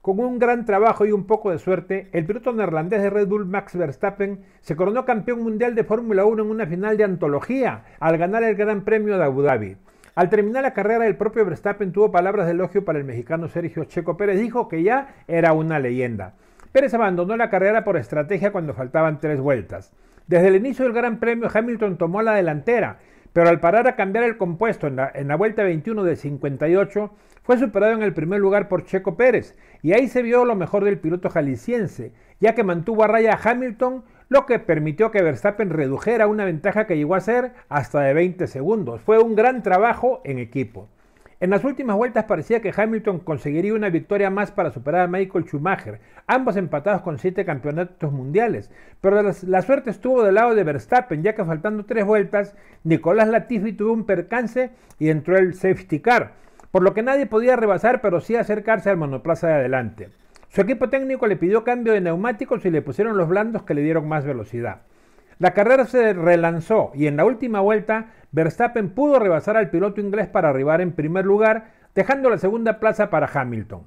Con un gran trabajo y un poco de suerte, el piloto neerlandés de Red Bull Max Verstappen se coronó campeón mundial de Fórmula 1 en una final de antología al ganar el Gran Premio de Abu Dhabi. Al terminar la carrera, el propio Verstappen tuvo palabras de elogio para el mexicano Sergio Checo Pérez, dijo que ya era una leyenda. Pérez abandonó la carrera por estrategia cuando faltaban tres vueltas. Desde el inicio del Gran Premio, Hamilton tomó la delantera pero al parar a cambiar el compuesto en la, vuelta 21 de 58, fue superado en el primer lugar por Checo Pérez, y ahí se vio lo mejor del piloto jalisciense, ya que mantuvo a raya a Hamilton, lo que permitió que Verstappen redujera una ventaja que llegó a ser hasta de 20 segundos. Fue un gran trabajo en equipo. En las últimas vueltas parecía que Hamilton conseguiría una victoria más para superar a Michael Schumacher, ambos empatados con siete campeonatos mundiales, pero la, suerte estuvo del lado de Verstappen, ya que faltando tres vueltas, Nicolás Latifi tuvo un percance y entró el safety car, por lo que nadie podía rebasar, pero sí acercarse al monoplaza de adelante. Su equipo técnico le pidió cambio de neumáticos y le pusieron los blandos que le dieron más velocidad. La carrera se relanzó y en la última vuelta Verstappen pudo rebasar al piloto inglés para arribar en primer lugar, dejando la segunda plaza para Hamilton.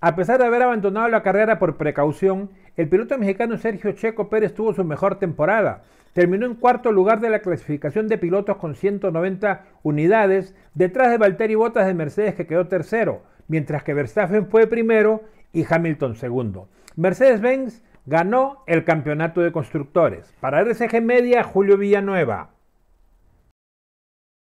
A pesar de haber abandonado la carrera por precaución, el piloto mexicano Sergio Checo Pérez tuvo su mejor temporada. Terminó en cuarto lugar de la clasificación de pilotos con 190 unidades, detrás de Valtteri Bottas de Mercedes que quedó tercero, mientras que Verstappen fue primero y Hamilton segundo. Mercedes-Benz ganó el campeonato de constructores. Para RCG Media, Julio Villanueva.